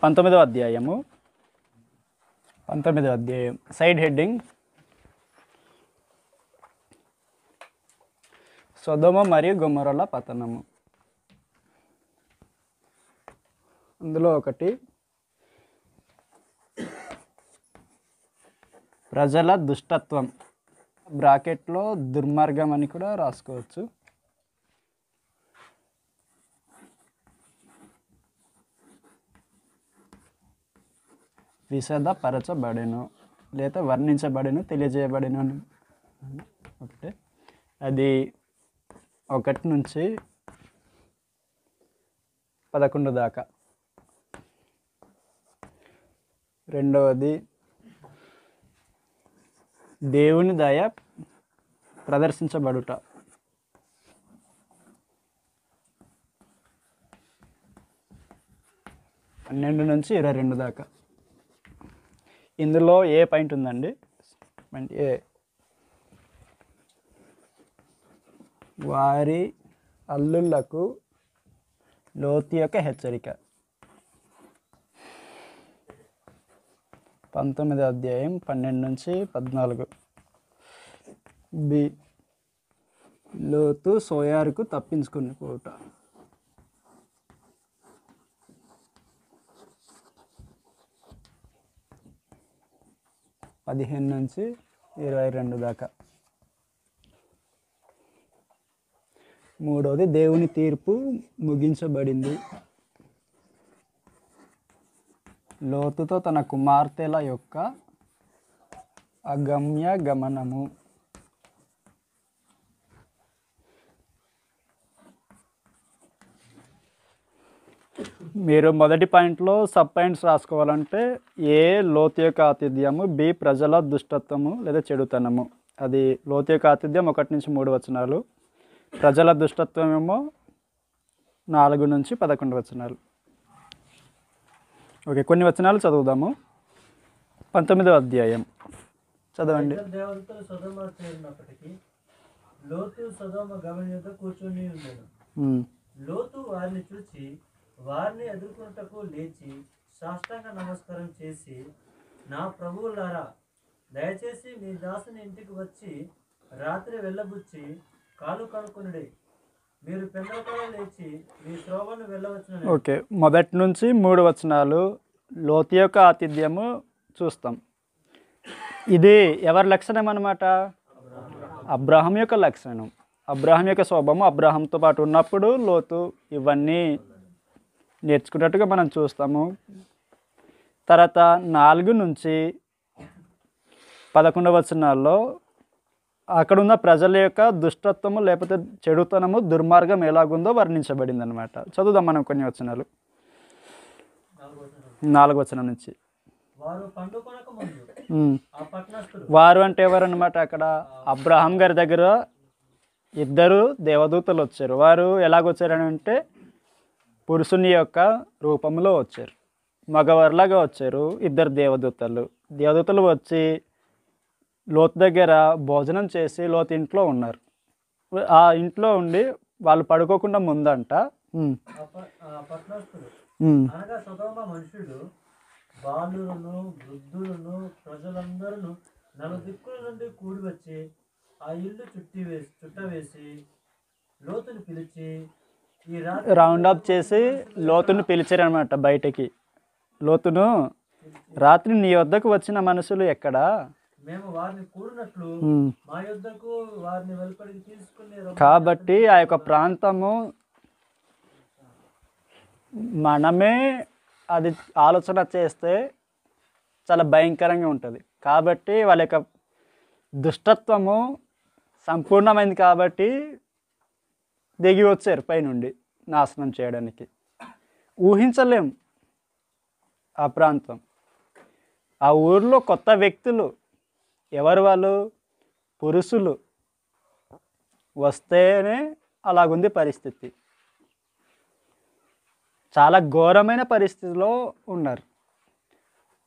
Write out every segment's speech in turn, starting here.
పంతొమ్మిదవ అధ్యాయము పంతొమ్మిదవ అధ్యాయం సైడ్ హెడ్డింగ్ సొదమ మరియు గుమ్మరల పతనము అందులో ఒకటి ప్రజల దుష్టత్వం బ్రాకెట్లో దుర్మార్గం అని కూడా రాసుకోవచ్చు విశదపరచబడెను లేదా వర్ణించబడెను తెలియజేయబడెను ఒకటి అది ఒకటి నుంచి పదకొండు దాకా రెండవది దేవుని దయ ప్రదర్శించబడుట పన్నెండు నుంచి ఇరవై రెండు దాకా ఇందులో ఏ పాయింట్ ఉందండి పాయింట్ ఏ వారి అల్లుళ్లకు లోతు యొక్క హెచ్చరిక పంతొమ్మిది అధ్యాయం పన్నెండు నుంచి పద్నాలుగు బి లోతు సోయారుకు తప్పించుకుని పోట పదిహేను నుంచి ఇరవై రెండు దాకా మూడవది దేవుని తీర్పు ముగించబడింది లోతుతో తన కుమార్తెల యొక్క అగమ్య గమనము మీరు మొదటి పాయింట్లో సబ్ పాయింట్స్ రాసుకోవాలంటే ఏ లోతు యొక్క ఆతిథ్యము బి ప్రజల దుష్టత్వము లేదా చెడుతనము అది లోతు యొక్క ఆతిథ్యం ఒకటి నుంచి మూడు వచనాలు ప్రజల దుష్టత్వం ఏమో నాలుగు నుంచి పదకొండు వచనాలు ఓకే కొన్ని వచనాలు చదువుదాము పంతొమ్మిదవ అధ్యాయం చదవండి లోతు లోతు వారిని చూచి వారిని ఎదుర్కొనుటకు లేచి సాష్టాంగ నమస్కారం చేసి నా ప్రభువులారా దయచేసి మీ దాసుని ఇంటికి వచ్చి రాత్రి వెళ్ళబుచ్చి కాలు కనుక్కునుడి మీరు పెందలకాల లేచి మీ శ్రోభను వెళ్ళవచ్చు ఓకే మొదటి నుంచి మూడు వచనాలు లోతి యొక్క ఆతిథ్యము చూస్తాం ఇది ఎవరి లక్షణం అనమాట అబ్రాహం యొక్క లక్షణం అబ్రాహం యొక్క శోభము అబ్రాహంతో పాటు ఉన్నప్పుడు లోతు ఇవన్నీ నేర్చుకున్నట్టుగా మనం చూస్తాము తర్వాత నాలుగు నుంచి పదకొండవ వచనాల్లో అక్కడున్న ప్రజల యొక్క దుష్టత్వము లేకపోతే చెడుతనము దుర్మార్గం ఎలాగుందో వర్ణించబడింది అనమాట చదువుదాం మనం కొన్ని వచనాలు నాలుగు వచనం నుంచి వారు అంటే ఎవరనమాట అక్కడ అబ్రహాం గారి దగ్గర ఇద్దరు దేవదూతలు వచ్చారు వారు ఎలాగొచ్చారని అంటే పురుషుని యొక్క రూపంలో వచ్చారు మగవారిలాగా వచ్చారు ఇద్దరు దేవదూతలు దేవదూతలు వచ్చి లోతు దగ్గర భోజనం చేసి లోతు ఇంట్లో ఉన్నారు ఆ ఇంట్లో ఉండి వాళ్ళు పడుకోకుండా ముందంట మనుషులు బాలులను వృద్ధులను ప్రజలందరూ నలుదిక్కుల నుండి కూడి వచ్చి ఆ ఇల్లు చుట్టి వేసి చుట్టవేసి లోతును పిలిచి రౌండ్ అప్ చేసి లోతును పిలిచారనమాట బయటకి లోతును రాత్రి నీ వద్దకు వచ్చిన మనుషులు ఎక్కడా కాబట్టి ఆ యొక్క ప్రాంతము మనమే అది ఆలోచన చేస్తే చాలా భయంకరంగా ఉంటుంది కాబట్టి వాళ్ళ యొక్క దుష్టత్వము సంపూర్ణమైంది కాబట్టి దిగి వచ్చారు పైనుండి నాశనం చేయడానికి ఊహించలేం ఆ ప్రాంతం ఆ ఊర్లో కొత్త వ్యక్తులు ఎవరు వాళ్ళు పురుషులు వస్తేనే అలాగుంది పరిస్థితి చాలా ఘోరమైన పరిస్థితిలో ఉన్నారు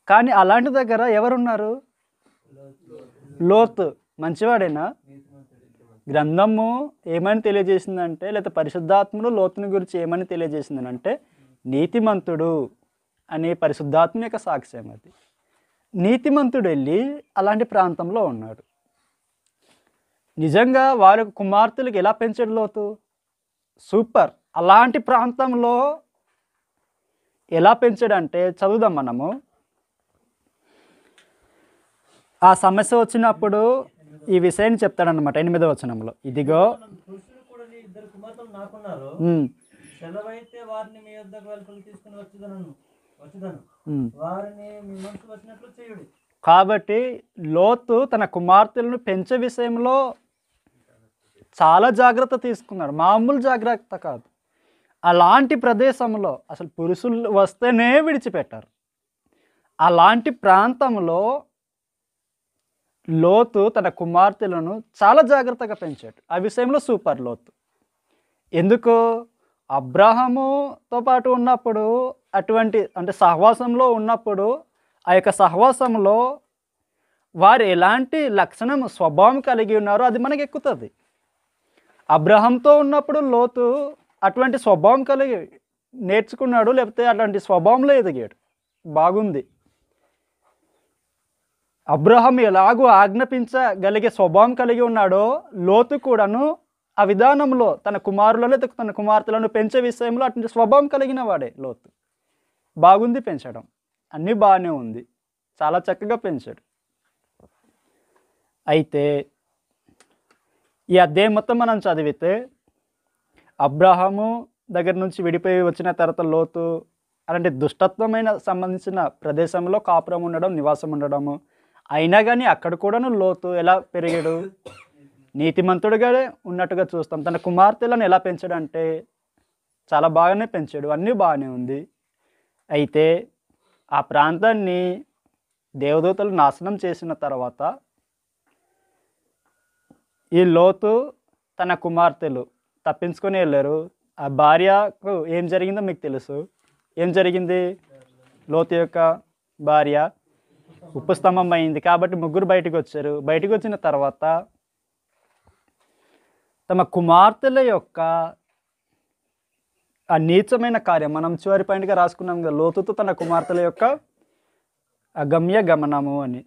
కానీ అలాంటి దగ్గర ఎవరున్నారు లోతు మంచివాడేనా గ్రంథము ఏమని తెలియజేసిందంటే లేదా పరిశుద్ధాత్మను లోతుని గురించి ఏమని అంటే నీతిమంతుడు అనే పరిశుద్ధాత్మ యొక్క సాక్ష్యం అది నీతిమంతుడు వెళ్ళి అలాంటి ప్రాంతంలో ఉన్నాడు నిజంగా వారి కుమార్తెలకు ఎలా పెంచడు లోతు సూపర్ అలాంటి ప్రాంతంలో ఎలా అంటే చదువుదాం మనము ఆ సమస్య వచ్చినప్పుడు ఈ విషయాన్ని అనమాట ఎనిమిదో వచనంలో ఇదిగో కాబట్టి లోతు తన కుమార్తెలను పెంచే విషయంలో చాలా జాగ్రత్త తీసుకున్నాడు మామూలు జాగ్రత్త కాదు అలాంటి ప్రదేశంలో అసలు పురుషులు వస్తేనే విడిచిపెట్టారు అలాంటి ప్రాంతంలో లోతు తన కుమార్తెలను చాలా జాగ్రత్తగా పెంచాడు ఆ విషయంలో సూపర్ లోతు ఎందుకు అబ్రాహముతో పాటు ఉన్నప్పుడు అటువంటి అంటే సహవాసంలో ఉన్నప్పుడు ఆ యొక్క సహవాసంలో వారు ఎలాంటి లక్షణం స్వభావం కలిగి ఉన్నారో అది మనకు ఎక్కుతుంది అబ్రహంతో ఉన్నప్పుడు లోతు అటువంటి స్వభావం కలిగి నేర్చుకున్నాడు లేకపోతే అటువంటి స్వభావంలో ఎదిగాడు బాగుంది అబ్రహం ఎలాగూ ఆజ్ఞాపించగలిగే స్వభావం కలిగి ఉన్నాడో లోతు కూడాను ఆ విధానంలో తన కుమారులలో తన కుమార్తెలను పెంచే విషయంలో అటువంటి స్వభావం కలిగిన వాడే లోతు బాగుంది పెంచడం అన్నీ బాగానే ఉంది చాలా చక్కగా పెంచాడు అయితే ఈ అధ్యాయం మొత్తం మనం చదివితే అబ్రహము దగ్గర నుంచి విడిపోయి వచ్చిన తర్వాత లోతు అలాంటి దుష్టత్వమైన సంబంధించిన ప్రదేశంలో కాపురం ఉండడం నివాసం ఉండడము అయినా కానీ అక్కడ కూడాను లోతు ఎలా పెరిగాడు నీతిమంతుడుగానే ఉన్నట్టుగా చూస్తాం తన కుమార్తెలను ఎలా పెంచాడు అంటే చాలా బాగానే పెంచాడు అన్నీ బాగానే ఉంది అయితే ఆ ప్రాంతాన్ని దేవదూతలు నాశనం చేసిన తర్వాత ఈ లోతు తన కుమార్తెలు తప్పించుకొని వెళ్ళారు ఆ భార్యకు ఏం జరిగిందో మీకు తెలుసు ఏం జరిగింది లోతు యొక్క భార్య ఉపస్తంభం అయింది కాబట్టి ముగ్గురు బయటకు వచ్చారు బయటకు వచ్చిన తర్వాత తమ కుమార్తెల యొక్క ఆ నీచమైన కార్యం మనం చివరి పాయింట్గా రాసుకున్నాం కదా లోతుతో తన కుమార్తెల యొక్క అగమ్య గమనము అని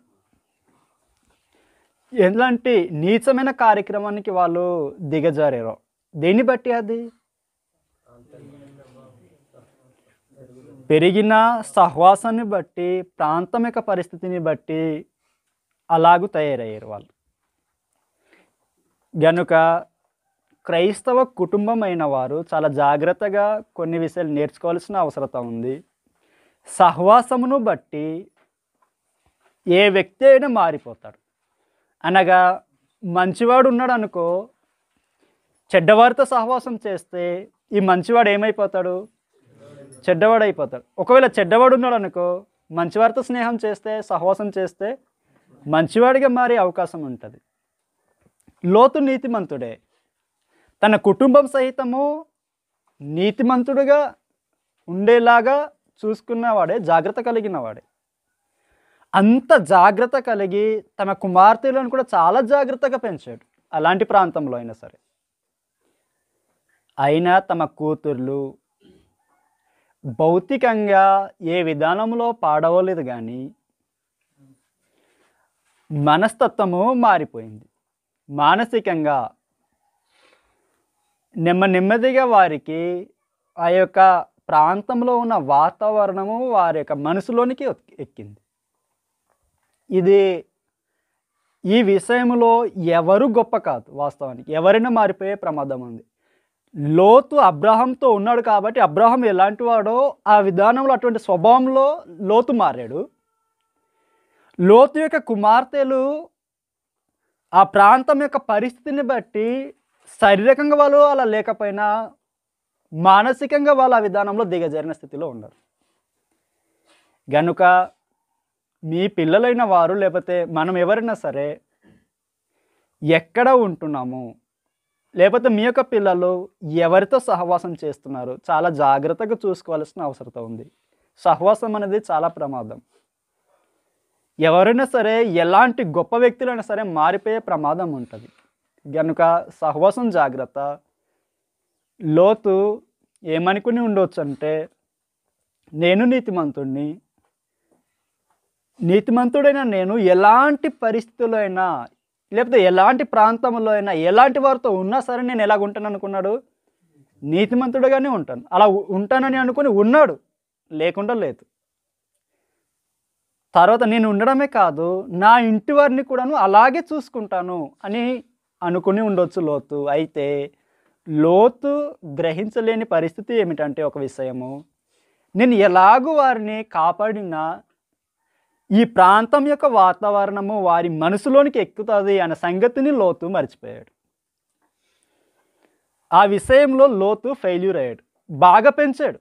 ఎలాంటి నీచమైన కార్యక్రమానికి వాళ్ళు దిగజారారు దీన్ని బట్టి అది పెరిగిన సహవాసాన్ని బట్టి ప్రాంతమిక పరిస్థితిని బట్టి అలాగూ తయారయ్యారు వాళ్ళు గనుక క్రైస్తవ కుటుంబం అయిన వారు చాలా జాగ్రత్తగా కొన్ని విషయాలు నేర్చుకోవాల్సిన అవసరత ఉంది సహవాసమును బట్టి ఏ వ్యక్తి అయినా మారిపోతాడు అనగా మంచివాడు ఉన్నాడు అనుకో చెడ్డవారితో సహవాసం చేస్తే ఈ మంచివాడు ఏమైపోతాడు చెడ్డవాడు అయిపోతాడు ఒకవేళ చెడ్డవాడు ఉన్నాడు అనుకో మంచివారితో స్నేహం చేస్తే సహవాసం చేస్తే మంచివాడిగా మారే అవకాశం ఉంటుంది లోతు నీతిమంతుడే తన కుటుంబం సహితము నీతిమంతుడుగా ఉండేలాగా చూసుకున్నవాడే జాగ్రత్త కలిగినవాడే అంత జాగ్రత్త కలిగి తన కుమార్తెలను కూడా చాలా జాగ్రత్తగా పెంచాడు అలాంటి ప్రాంతంలో అయినా సరే అయినా తమ కూతుర్లు భౌతికంగా ఏ విధానంలో పాడవలేదు కానీ మనస్తత్వము మారిపోయింది మానసికంగా నెమ్మ నెమ్మదిగా వారికి ఆ యొక్క ప్రాంతంలో ఉన్న వాతావరణము వారి యొక్క మనసులోనికి ఎక్కింది ఇది ఈ విషయంలో ఎవరు గొప్ప కాదు వాస్తవానికి ఎవరైనా మారిపోయే ప్రమాదం ఉంది లోతు అబ్రాహంతో ఉన్నాడు కాబట్టి అబ్రాహం ఎలాంటి వాడో ఆ విధానంలో అటువంటి స్వభావంలో లోతు మారాడు లోతు యొక్క కుమార్తెలు ఆ ప్రాంతం యొక్క పరిస్థితిని బట్టి శారీరకంగా వాళ్ళు అలా లేకపోయినా మానసికంగా వాళ్ళు ఆ విధానంలో దిగజారిన స్థితిలో ఉన్నారు గనుక మీ పిల్లలైన వారు లేకపోతే మనం ఎవరైనా సరే ఎక్కడ ఉంటున్నాము లేకపోతే మీ యొక్క పిల్లలు ఎవరితో సహవాసం చేస్తున్నారు చాలా జాగ్రత్తగా చూసుకోవాల్సిన అవసరం ఉంది సహవాసం అనేది చాలా ప్రమాదం ఎవరైనా సరే ఎలాంటి గొప్ప వ్యక్తులైనా సరే మారిపోయే ప్రమాదం ఉంటుంది కనుక సహవాసం జాగ్రత్త లోతు ఏమనుకుని ఉండవచ్చు అంటే నేను నీతిమంతుణ్ణి నీతిమంతుడైన నేను ఎలాంటి పరిస్థితులైనా లేకపోతే ఎలాంటి ప్రాంతంలో అయినా ఎలాంటి వారితో ఉన్నా సరే నేను ఎలాగ ఉంటాను అనుకున్నాడు నీతిమంతుడుగానే ఉంటాను అలా ఉంటానని అనుకుని ఉన్నాడు లేకుండా లేదు తర్వాత నేను ఉండడమే కాదు నా ఇంటి వారిని కూడాను అలాగే చూసుకుంటాను అని అనుకుని ఉండొచ్చు లోతు అయితే లోతు గ్రహించలేని పరిస్థితి ఏమిటంటే ఒక విషయము నేను ఎలాగూ వారిని కాపాడినా ఈ ప్రాంతం యొక్క వాతావరణము వారి మనసులోనికి ఎక్కుతుంది అనే సంగతిని లోతు మర్చిపోయాడు ఆ విషయంలో లోతు ఫెయిల్యూర్ అయ్యాడు బాగా పెంచాడు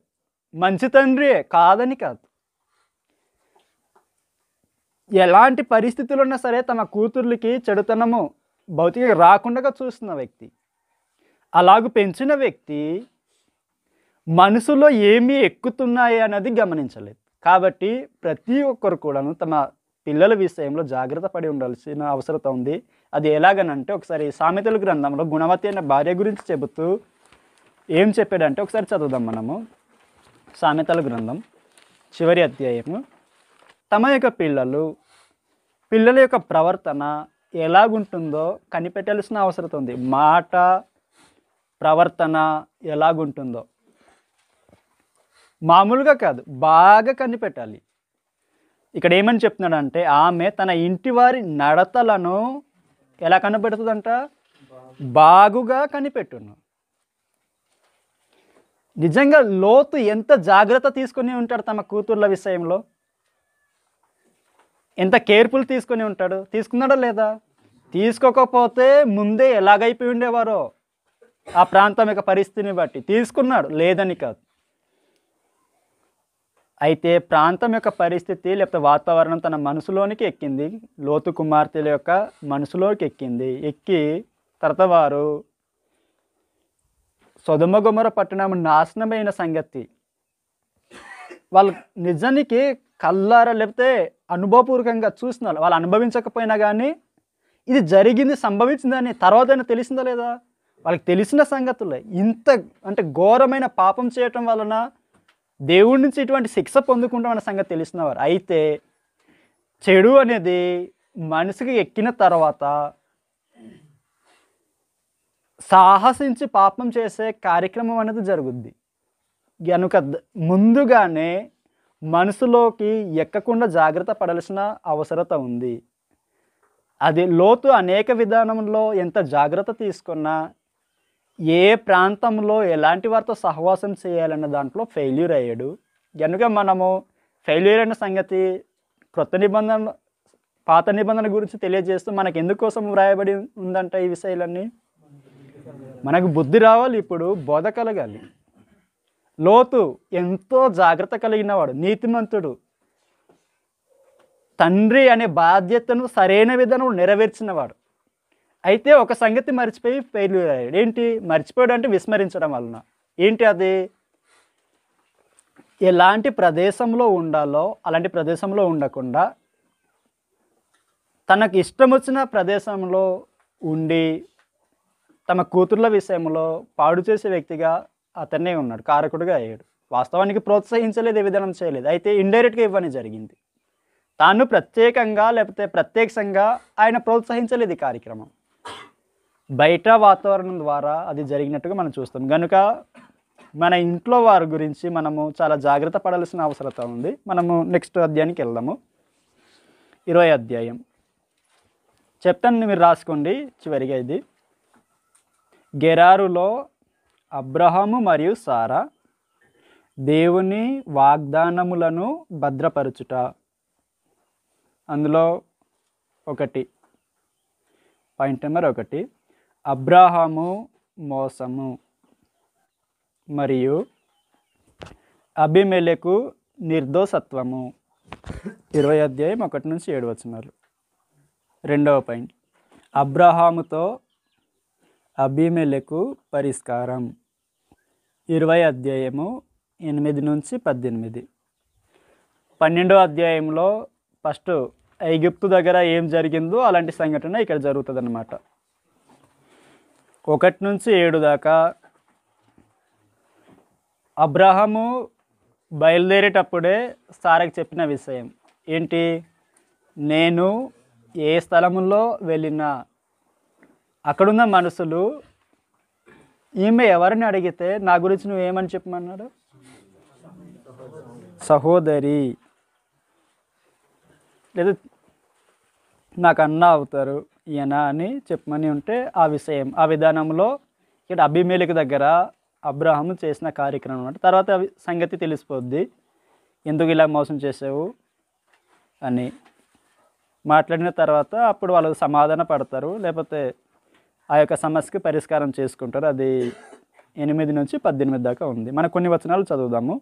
మంచి తండ్రియే కాదని కాదు ఎలాంటి పరిస్థితులు ఉన్నా సరే తమ కూతుర్లకి చెడుతనము భౌతిక రాకుండా చూస్తున్న వ్యక్తి అలాగ పెంచిన వ్యక్తి మనసులో ఏమి ఎక్కుతున్నాయి అన్నది గమనించలేదు కాబట్టి ప్రతి ఒక్కరు కూడాను తమ పిల్లల విషయంలో జాగ్రత్త పడి ఉండాల్సిన అవసరత ఉంది అది ఎలాగనంటే ఒకసారి సామెతల గ్రంథంలో గుణవతి అనే భార్య గురించి చెబుతూ ఏం చెప్పాడంటే ఒకసారి చదువుదాం మనము సామెతల గ్రంథం చివరి అధ్యాయము తమ యొక్క పిల్లలు పిల్లల యొక్క ప్రవర్తన ఎలాగుంటుందో కనిపెట్టాల్సిన అవసరం ఉంది మాట ప్రవర్తన ఎలాగుంటుందో మామూలుగా కాదు బాగా కనిపెట్టాలి ఇక్కడ ఏమని చెప్తున్నాడంటే ఆమె తన ఇంటి వారి నడతలను ఎలా కనిపెడుతుందంట బాగుగా కనిపెట్టును నిజంగా లోతు ఎంత జాగ్రత్త తీసుకుని ఉంటాడు తమ కూతుర్ల విషయంలో ఎంత కేర్ఫుల్ తీసుకుని ఉంటాడు తీసుకున్నాడా లేదా తీసుకోకపోతే ముందే ఎలాగైపోయి ఉండేవారో ఆ ప్రాంతం యొక్క పరిస్థితిని బట్టి తీసుకున్నాడు లేదని కాదు అయితే ప్రాంతం యొక్క పరిస్థితి లేకపోతే వాతావరణం తన మనసులోనికి ఎక్కింది లోతు కుమార్తెల యొక్క మనసులోకి ఎక్కింది ఎక్కి తర్వాత వారు సొదుమగుమర పట్టణం నాశనమైన సంగతి వాళ్ళు నిజానికి కల్లార లేకపోతే అనుభవపూర్వకంగా చూసిన వాళ్ళు అనుభవించకపోయినా కానీ ఇది జరిగింది సంభవించిందని తర్వాత తెలిసిందా లేదా వాళ్ళకి తెలిసిన సంగతులే ఇంత అంటే ఘోరమైన పాపం చేయటం వలన దేవుడి నుంచి ఇటువంటి శిక్ష పొందుకుంటాం అనే సంగతి తెలిసినవారు అయితే చెడు అనేది మనిషికి ఎక్కిన తర్వాత సాహసించి పాపం చేసే కార్యక్రమం అనేది జరుగుద్ది కనుక ముందుగానే మనసులోకి ఎక్కకుండా జాగ్రత్త పడాల్సిన అవసరత ఉంది అది లోతు అనేక విధానంలో ఎంత జాగ్రత్త తీసుకున్నా ఏ ప్రాంతంలో ఎలాంటి వారితో సహవాసం చేయాలన్న దాంట్లో ఫెయిల్యూర్ అయ్యాడు కనుక మనము ఫెయిల్యూర్ అయిన సంగతి క్రొత్త నిబంధన పాత నిబంధన గురించి తెలియజేస్తూ మనకు ఎందుకోసం వ్రాయబడి ఉందంట ఈ విషయాలన్నీ మనకు బుద్ధి రావాలి ఇప్పుడు బోధ కలగాలి లోతు ఎంతో జాగ్రత్త కలిగినవాడు నీతిమంతుడు తండ్రి అనే బాధ్యతను సరైన విధానం నెరవేర్చినవాడు అయితే ఒక సంగతి మర్చిపోయి ఫెయిల్యూర్ అయ్యాడు ఏంటి మర్చిపోయాడు అంటే విస్మరించడం వలన ఏంటి అది ఎలాంటి ప్రదేశంలో ఉండాలో అలాంటి ప్రదేశంలో ఉండకుండా తనకు ఇష్టం వచ్చిన ప్రదేశంలో ఉండి తమ కూతుర్ల విషయంలో పాడు చేసే వ్యక్తిగా అతనే ఉన్నాడు కారకుడుగా అయ్యాడు వాస్తవానికి ప్రోత్సహించలేదు ఏ విధానం చేయలేదు అయితే ఇండైరెక్ట్గా ఇవ్వని జరిగింది తాను ప్రత్యేకంగా లేకపోతే ప్రత్యక్షంగా ఆయన ప్రోత్సహించలేదు ఈ కార్యక్రమం బయట వాతావరణం ద్వారా అది జరిగినట్టుగా మనం చూస్తాం కనుక మన ఇంట్లో వారి గురించి మనము చాలా జాగ్రత్త పడాల్సిన అవసరత ఉంది మనము నెక్స్ట్ అధ్యాయానికి వెళ్దాము ఇరవై అధ్యాయం చెప్తాను మీరు రాసుకోండి చివరిగా ఇది గెరారులో అబ్రహము మరియు సారా దేవుని వాగ్దానములను భద్రపరచుట అందులో ఒకటి పాయింట్ నెంబర్ ఒకటి అబ్రాహాము మోసము మరియు అభిమెలకు నిర్దోషత్వము ఇరవై అధ్యాయం ఒకటి నుంచి ఏడు వచ్చినారు రెండవ పాయింట్ అబ్రహాముతో అభిమేలకు పరిష్కారం ఇరవై అధ్యాయము ఎనిమిది నుంచి పద్దెనిమిది పన్నెండో అధ్యాయంలో ఫస్ట్ ఐగిప్తు దగ్గర ఏం జరిగిందో అలాంటి సంఘటన ఇక్కడ జరుగుతుంది ఒకటి నుంచి ఏడు దాకా అబ్రహము బయలుదేరేటప్పుడే సారకు చెప్పిన విషయం ఏంటి నేను ఏ స్థలముల్లో వెళ్ళినా అక్కడున్న మనుషులు ఈమె ఎవరిని అడిగితే నా గురించి నువ్వేమని చెప్పమన్నాడు సహోదరి లేదా నాకు అన్న అవుతారు ఈయన అని చెప్పమని ఉంటే ఆ విషయం ఆ విధానంలో ఇక్కడ అభిమేలిక దగ్గర అబ్రహం చేసిన కార్యక్రమం అనమాట తర్వాత సంగతి తెలిసిపోద్ది ఎందుకు ఇలా మోసం చేసావు అని మాట్లాడిన తర్వాత అప్పుడు వాళ్ళు సమాధాన పడతారు లేకపోతే ఆ యొక్క సమస్యకి పరిష్కారం చేసుకుంటారు అది ఎనిమిది నుంచి పద్దెనిమిది దాకా ఉంది మన కొన్ని వచనాలు చదువుదాము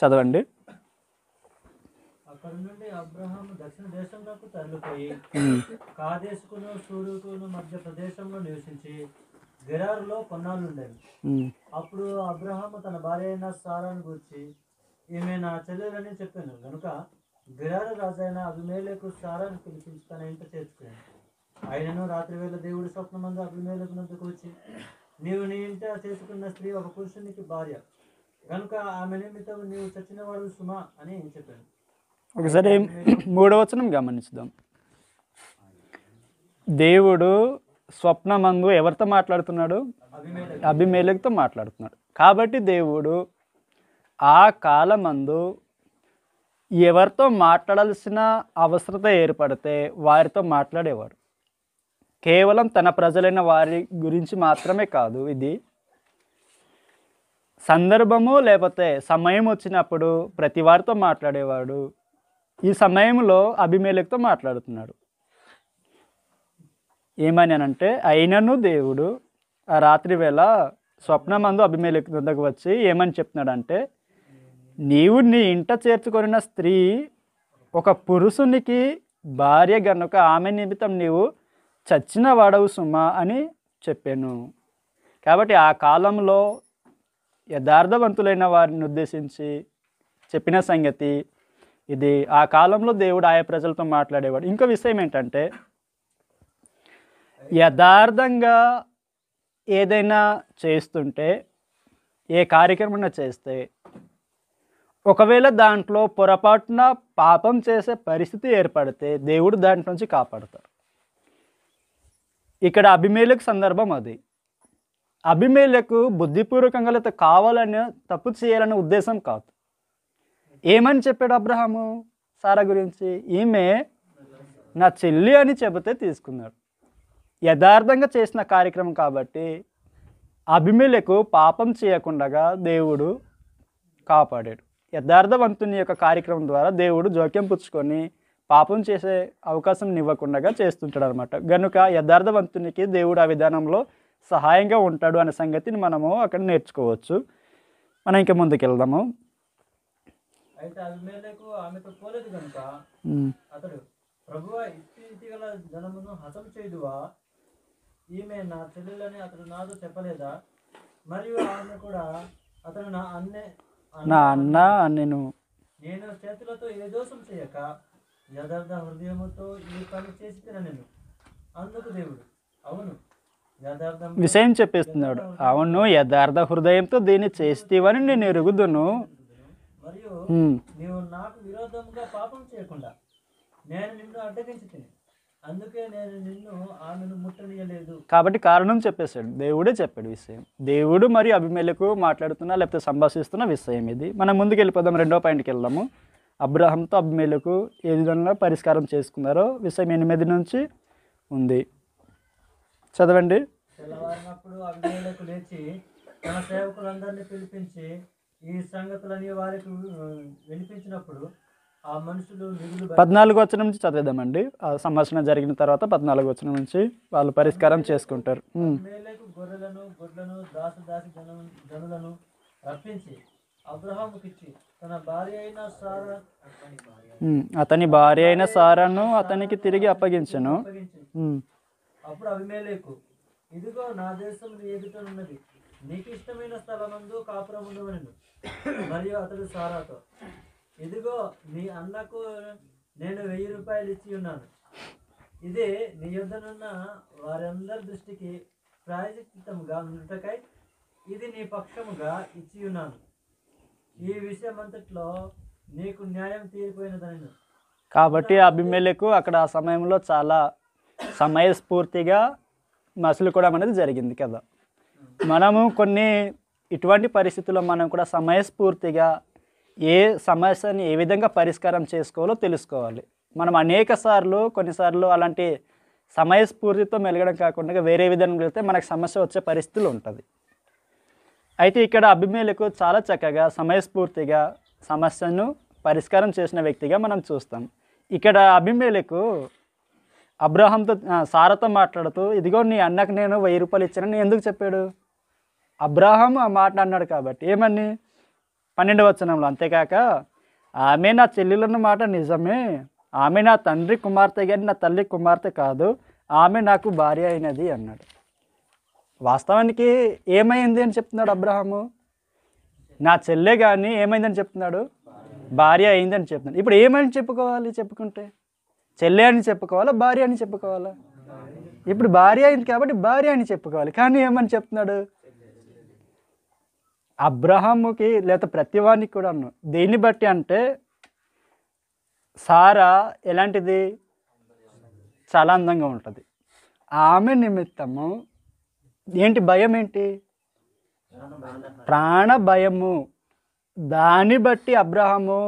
చదవండి అక్కడ నుండి అబ్రహాము దక్షిణ దేశంలోకి తరలిపోయి కాదేశుకును సూర్యుకును మధ్య ప్రదేశంలో నివసించి గెరారులో కొన్నాళ్ళుండేవి అప్పుడు అబ్రహాము తన భార్య అయిన సారాన్ని గురించి ఈమె నా చెల్లెలని చెప్పాను కనుక గెరారు రాజైన అభిమేలకు సారాన్ని పిలిపించి తన ఇంట చేర్చుకున్నాను ఆయనను రాత్రివేళ వేళ దేవుడి స్వప్నమందు అభిమేలకు నుండికి వచ్చి నీవు నీ ఇంట చేసుకున్న స్త్రీ ఒక పురుషునికి భార్య కనుక ఆమె నిమిత్తం నీవు చచ్చిన వాడు సుమా అని చెప్పాను ఒకసారి మూడవచనం గమనించుదాం దేవుడు స్వప్నమందు ఎవరితో మాట్లాడుతున్నాడు అభిమేలకుతో మాట్లాడుతున్నాడు కాబట్టి దేవుడు ఆ కాలమందు ఎవరితో మాట్లాడాల్సిన అవసరత ఏర్పడితే వారితో మాట్లాడేవాడు కేవలం తన ప్రజలైన వారి గురించి మాత్రమే కాదు ఇది సందర్భము లేకపోతే సమయం వచ్చినప్పుడు ప్రతి వారితో మాట్లాడేవాడు ఈ సమయంలో అభిమేలకుతో మాట్లాడుతున్నాడు ఏమన్నానంటే అయినను దేవుడు ఆ రాత్రి వేళ స్వప్నమందు అభిమేలకు వద్దకు వచ్చి ఏమని చెప్తున్నాడంటే నీవు నీ ఇంట చేర్చుకొనిన స్త్రీ ఒక పురుషునికి భార్య గనుక ఆమె నిమిత్తం నీవు చచ్చిన వాడవు సుమా అని చెప్పాను కాబట్టి ఆ కాలంలో యథార్థవంతులైన వారిని ఉద్దేశించి చెప్పిన సంగతి ఇది ఆ కాలంలో దేవుడు ఆయా ప్రజలతో మాట్లాడేవాడు ఇంకో విషయం ఏంటంటే యథార్థంగా ఏదైనా చేస్తుంటే ఏ కార్యక్రమం చేస్తే ఒకవేళ దాంట్లో పొరపాటున పాపం చేసే పరిస్థితి ఏర్పడితే దేవుడు దాంట్లో నుంచి కాపాడతారు ఇక్కడ అభిమేలకు సందర్భం అది అభిమేలకు బుద్ధిపూర్వకంగా కావాలని తప్పు చేయాలనే ఉద్దేశం కాదు ఏమని చెప్పాడు అబ్రహాము సారా గురించి ఈమె నా చెల్లి అని చెబితే తీసుకున్నాడు యథార్థంగా చేసిన కార్యక్రమం కాబట్టి అభిమేలకు పాపం చేయకుండా దేవుడు కాపాడాడు యథార్థవంతుని యొక్క కార్యక్రమం ద్వారా దేవుడు జోక్యం పుచ్చుకొని పాపం చేసే అవకాశం ఇవ్వకుండా చేస్తుంటాడు అనమాట గనుక యథార్థవంతునికి దేవుడు ఆ విధానంలో సహాయంగా ఉంటాడు అనే సంగతిని మనము అక్కడ నేర్చుకోవచ్చు మనం ఇంకా ముందుకు వెళ్దాము అయితే ఆమెతో పోలేదు కనుక అతడు ప్రభువ జనమును ఈమె నా అతడు చెప్పలేదా మరియు ఆమె కూడా నా అన్నే నా అన్న నేను నేను చేతులతో ఏ దోషం చేయక యథార్థ హృదయముతో ఈ పని చేసి నేను అందుకు దేవుడు అవును విషయం చెప్పేస్తున్నాడు అవును యథార్థ హృదయంతో దీన్ని చేస్తేవని నేను ఎరుగుదును మరియు నీవు నాకు పాపం చేయకుండా నేను నిన్ను అడ్డగించి అందుకే నేను నిన్ను ఆమెను కాబట్టి కారణం చెప్పేశాడు దేవుడే చెప్పాడు విషయం దేవుడు మరి అభిమేలకు మాట్లాడుతున్నా లేకపోతే సంభాషిస్తున్న విషయం ఇది మనం ముందుకు వెళ్ళిపోదాం రెండో పాయింట్కి వెళ్దాము అబ్రహంతో అభిమేలకు ఏ విధంగా పరిష్కారం చేసుకున్నారో విషయం ఎనిమిది నుంచి ఉంది చదవండి తెల్లవారినప్పుడు అభిమేలకు లేచి తన సేవకులందరినీ పిలిపించి ఈ సంగతులని వారికి వినిపించినప్పుడు ఆ మనుషులు పద్నాలుగు వచ్చిన నుంచి చదివేద్దామండి ఆ సంభాషణ జరిగిన తర్వాత పద్నాలుగు వచ్చిన నుంచి వాళ్ళు పరిష్కారం చేసుకుంటారు గొర్రెలను గొడ్లను దాసు దాసి జనులను రప్పించి అబ్రహాముకిచ్చి తన భార్య అయిన సారా అతని భార్య అయిన సారాను అతనికి తిరిగి అప్పగించను అప్పుడు అభిమేలేకు ఇదిగో నా దేశం ఉన్నది నీకు ఇష్టమైన స్థలమందు కాపురం ఉండవలను మరియు అతడు సారాతో ఇదిగో నీ అన్నకు నేను వెయ్యి రూపాయలు ఇచ్చి ఉన్నాను ఇది నీ యుద్ధనున్న వారందరి దృష్టికి ప్రాయశ్చిత్తంగా ఉండటకై ఇది నీ పక్షముగా ఇచ్చి ఉన్నాను ఈ విషయం అంతట్లో నీకు న్యాయం తీరిపోయినదని కాబట్టి అభిమేలకు అక్కడ ఆ సమయంలో చాలా సమయస్ఫూర్తిగా మసులుకోవడం అనేది జరిగింది కదా మనము కొన్ని ఇటువంటి పరిస్థితుల్లో మనం కూడా సమయస్ఫూర్తిగా ఏ సమస్యని ఏ విధంగా పరిష్కారం చేసుకోవాలో తెలుసుకోవాలి మనం అనేక సార్లు కొన్నిసార్లు అలాంటి సమయస్ఫూర్తితో మెలగడం కాకుండా వేరే విధంగా వెళితే మనకు సమస్య వచ్చే పరిస్థితులు ఉంటుంది అయితే ఇక్కడ అభిమేలకు చాలా చక్కగా సమయస్ఫూర్తిగా సమస్యను పరిష్కారం చేసిన వ్యక్తిగా మనం చూస్తాం ఇక్కడ అభిమేలకు అబ్రహంతో సారతో మాట్లాడుతూ ఇదిగో నీ అన్నకు నేను వెయ్యి రూపాయలు ఇచ్చానని ఎందుకు చెప్పాడు అబ్రాహం ఆ మాట అన్నాడు కాబట్టి ఏమని పన్నెండు వచనంలో అంతేకాక ఆమె నా చెల్లెలున్న మాట నిజమే ఆమె నా తండ్రి కుమార్తె కానీ నా తల్లి కుమార్తె కాదు ఆమె నాకు భార్య అయినది అన్నాడు వాస్తవానికి ఏమైంది అని చెప్తున్నాడు అబ్రహము నా చెల్లె కానీ ఏమైందని చెప్తున్నాడు భార్య అయిందని చెప్తున్నాడు ఇప్పుడు ఏమని చెప్పుకోవాలి చెప్పుకుంటే చెల్లె అని చెప్పుకోవాలా భార్య అని చెప్పుకోవాలా ఇప్పుడు భార్య అయింది కాబట్టి భార్య అని చెప్పుకోవాలి కానీ ఏమని చెప్తున్నాడు అబ్రహాముకి లేదా ప్రతి వానికి కూడా అన్నాం దేన్ని బట్టి అంటే సారా ఎలాంటిది చాలా అందంగా ఉంటుంది ఆమె నిమిత్తము ఏంటి భయం ఏంటి ప్రాణ భయము దాన్ని బట్టి అబ్రహము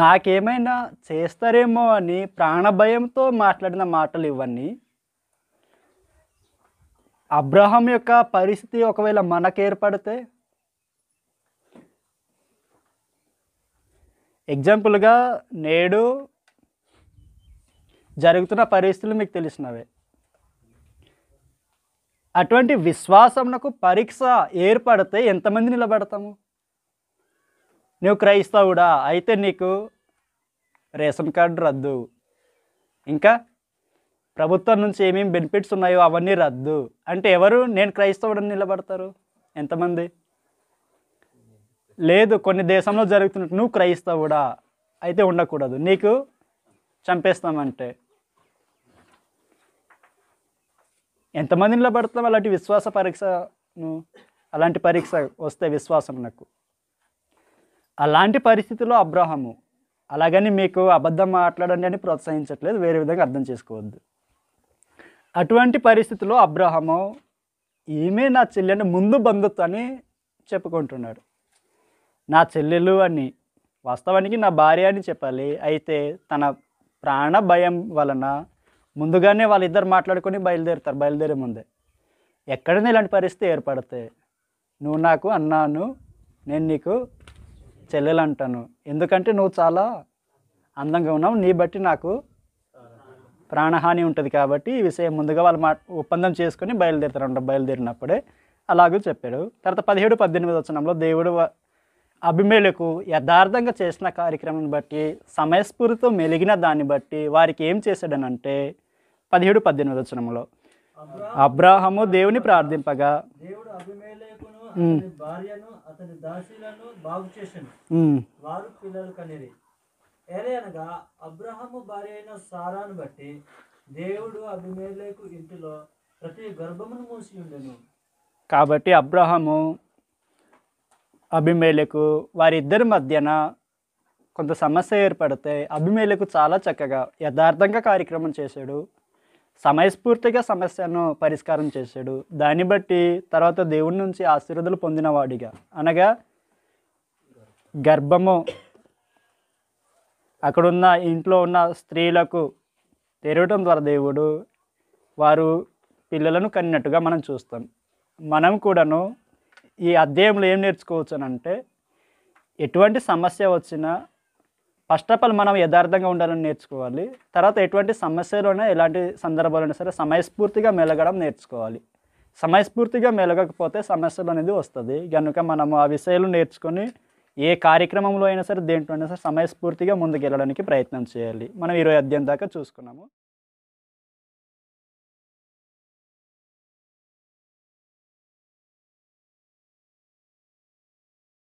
నాకేమైనా చేస్తారేమో అని ప్రాణభయంతో మాట్లాడిన మాటలు ఇవన్నీ అబ్రహం యొక్క పరిస్థితి ఒకవేళ మనకు ఏర్పడితే ఎగ్జాంపుల్గా నేడు జరుగుతున్న పరిస్థితులు మీకు తెలిసినవే అటువంటి విశ్వాసంకు పరీక్ష ఏర్పడితే ఎంతమంది నిలబడతాము నువ్వు క్రైస్తవుడా అయితే నీకు రేషన్ కార్డు రద్దు ఇంకా ప్రభుత్వం నుంచి ఏమేమి బెనిఫిట్స్ ఉన్నాయో అవన్నీ రద్దు అంటే ఎవరు నేను క్రైస్తవుడని నిలబడతారు ఎంతమంది లేదు కొన్ని దేశంలో జరుగుతున్నట్టు నువ్వు క్రైస్తవుడా అయితే ఉండకూడదు నీకు చంపేస్తామంటే ఎంతమంది నిలబడతాం అలాంటి విశ్వాస పరీక్షను అలాంటి పరీక్ష వస్తే విశ్వాసం నాకు అలాంటి పరిస్థితిలో అబ్రహము అలాగని మీకు అబద్ధం మాట్లాడండి అని ప్రోత్సహించట్లేదు వేరే విధంగా అర్థం చేసుకోవద్దు అటువంటి పరిస్థితిలో అబ్రహము ఈమె నా చెల్లెని ముందు బంధుత్వ అని చెప్పుకుంటున్నాడు నా చెల్లెలు అని వాస్తవానికి నా భార్య అని చెప్పాలి అయితే తన ప్రాణ భయం వలన ముందుగానే వాళ్ళిద్దరు మాట్లాడుకొని బయలుదేరుతారు బయలుదేరే ముందే ఎక్కడైనా ఇలాంటి పరిస్థితి ఏర్పడతాయి నువ్వు నాకు అన్నాను నేను నీకు చెల్లెలు అంటాను ఎందుకంటే నువ్వు చాలా అందంగా ఉన్నావు నీ బట్టి నాకు ప్రాణహాని ఉంటుంది కాబట్టి ఈ విషయం ముందుగా వాళ్ళు మా ఒప్పందం చేసుకుని బయలుదేరుతారంట బయలుదేరినప్పుడే అలాగూ చెప్పాడు తర్వాత పదిహేడు పద్దెనిమిది వచ్చినంలో దేవుడు అభిమేలకు యథార్థంగా చేసిన కార్యక్రమాన్ని బట్టి సమయస్ఫూర్తితో మెలిగిన దాన్ని బట్టి వారికి ఏం చేశాడనంటే పదిహేడు పద్దెనిమిది వచ్చినంలో అబ్రాహము దేవుని ప్రార్థింపగా వారు పిల్లలు ఏలయనగా అబ్రహము భార్య అయిన సారాను బట్టి దేవుడు అభిమేలకు ఇంటిలో ప్రతి గర్భమును మూసి ఉండెను కాబట్టి అబ్రహము అభిమేలకు వారిద్దరి మధ్యన కొంత సమస్య ఏర్పడితే అభిమేలకు చాలా చక్కగా యథార్థంగా కార్యక్రమం చేశాడు సమయస్ఫూర్తిగా సమస్యను పరిష్కారం చేశాడు దాన్ని బట్టి తర్వాత దేవుడి నుంచి ఆశీర్వదులు పొందినవాడిగా అనగా గర్భము అక్కడున్న ఇంట్లో ఉన్న స్త్రీలకు తెరవటం ద్వారా దేవుడు వారు పిల్లలను కన్నట్టుగా మనం చూస్తాం మనం కూడాను ఈ అధ్యాయంలో ఏం నేర్చుకోవచ్చు అంటే ఎటువంటి సమస్య వచ్చినా ఫస్ట్ ఆఫ్ ఆల్ మనం యథార్థంగా ఉండాలని నేర్చుకోవాలి తర్వాత ఎటువంటి సమస్యలోనే ఎలాంటి సందర్భాలైనా సరే సమయస్ఫూర్తిగా మెలగడం నేర్చుకోవాలి సమయస్ఫూర్తిగా మెలగకపోతే సమస్యలు అనేది వస్తుంది కనుక మనము ఆ విషయాలు నేర్చుకొని ఏ కార్యక్రమంలో అయినా సరే దేంట్లో అయినా సరే సమయస్ఫూర్తిగా ముందుకెళ్ళడానికి ప్రయత్నం చేయాలి మనం ఇరవై అధ్యయనం దాకా చూసుకున్నాము